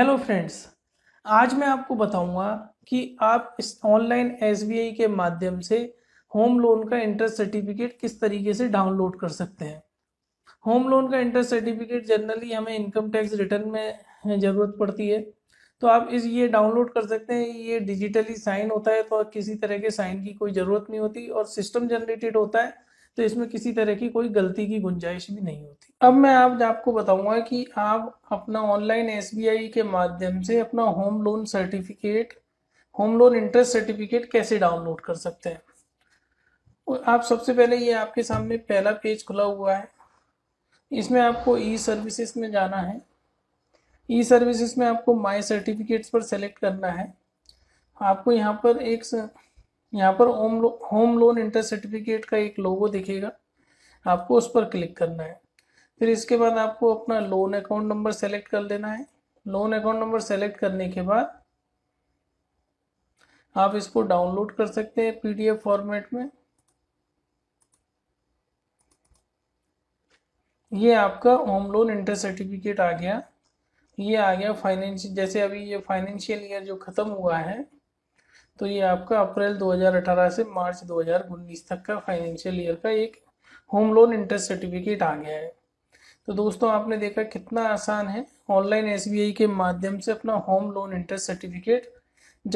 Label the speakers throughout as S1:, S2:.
S1: hello friends आज मैं आपको बताऊंगा कि आप इस ऑनलाइन एस के माध्यम से होम लोन का इंटरेस्ट सर्टिफिकेट किस तरीके से डाउनलोड कर सकते हैं होम लोन का इंटरेस्ट सर्टिफिकेट जनरली हमें इनकम टैक्स रिटर्न में ज़रूरत पड़ती है तो आप इस ये डाउनलोड कर सकते हैं ये डिजिटली साइन होता है तो किसी तरह के साइन की कोई ज़रूरत नहीं होती और सिस्टम जनरेटेड होता है तो इसमें किसी तरह की कोई गलती की गुंजाइश भी नहीं होती अब मैं आज आपको बताऊंगा कि आप अपना ऑनलाइन एस के माध्यम से अपना home loan certificate home loan interest certificate कैसे डाउनलोड कर सकते हैं आप सबसे पहले ये आपके सामने पहला पेज खुला हुआ है इसमें आपको ई सर्विसेज में जाना है ई सर्विसेज में आपको माई सर्टिफिकेट्स पर सेलेक्ट करना है आपको यहाँ पर एक यहाँ पर होम लो होम लोन इंटरेस्ट सर्टिफिकेट का एक लोगो दिखेगा आपको उस पर क्लिक करना है फिर इसके बाद आपको अपना लोन अकाउंट नंबर सेलेक्ट कर लेना है लोन अकाउंट नंबर सेलेक्ट करने के बाद आप इसको डाउनलोड कर सकते हैं पीडीएफ फॉर्मेट में ये आपका होम लोन इंटरेस्ट सर्टिफिकेट आ गया ये आ गया फाइनेंशियल जैसे अभी ये फाइनेंशियल ईयर जो ख़त्म हुआ है तो ये आपका अप्रैल 2018 से मार्च 2019 तक का फाइनेंशियल ईयर का एक होम लोन इंटरेस्ट सर्टिफिकेट आ गया है तो दोस्तों आपने देखा कितना आसान है ऑनलाइन एस के माध्यम से अपना home loan interest certificate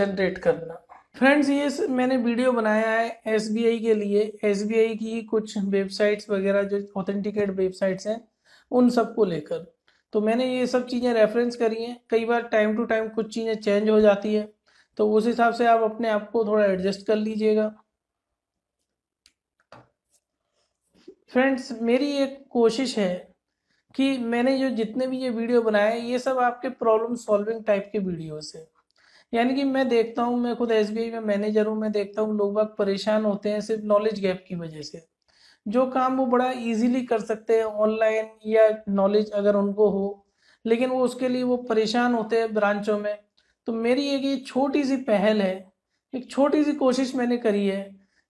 S1: generate करना फ्रेंड्स ये मैंने वीडियो बनाया है एस के लिए एस की कुछ वेबसाइट्स वगैरह जो ऑथेंटिकेट वेबसाइट्स हैं उन सबको लेकर तो मैंने ये सब चीज़ें रेफरेंस करी हैं कई बार टाइम टू टाइम कुछ चीज़ें चेंज हो जाती है तो उस हिसाब से आप अपने आप को थोड़ा एडजस्ट कर लीजिएगा फ्रेंड्स मेरी एक कोशिश है कि मैंने जो जितने भी ये वीडियो बनाए ये सब आपके प्रॉब्लम सॉल्विंग टाइप के वीडियोस हैं यानी कि मैं देखता हूँ मैं खुद एस में मैनेजर हूँ मैं देखता हूँ लोग बाग परेशान होते हैं सिर्फ नॉलेज गैप की वजह से जो काम वो बड़ा इजीली कर सकते हैं ऑनलाइन या नॉलेज अगर उनको हो लेकिन वो उसके लिए वो परेशान होते हैं ब्रांचों में तो मेरी एक ये छोटी सी पहल है एक छोटी सी कोशिश मैंने करी है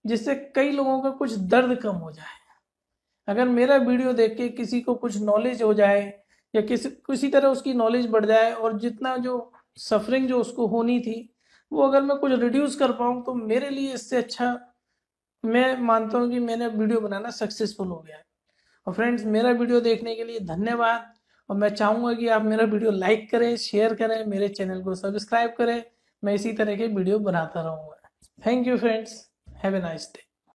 S1: जिससे कई लोगों का कुछ दर्द कम हो जाए अगर मेरा वीडियो देख के किसी को कुछ नॉलेज हो जाए या किसी किसी तरह उसकी नॉलेज बढ़ जाए और जितना जो सफरिंग जो उसको होनी थी वो अगर मैं कुछ रिड्यूस कर पाऊँ तो मेरे लिए इससे अच्छा मैं मानता हूँ कि मैंने वीडियो बनाना सक्सेसफुल हो गया और फ्रेंड्स मेरा वीडियो देखने के लिए धन्यवाद और मैं चाहूँगा कि आप मेरा वीडियो लाइक करें शेयर करें मेरे चैनल को सब्सक्राइब करें मैं इसी तरह के वीडियो बनाता रहूँगा thank you friends have a nice day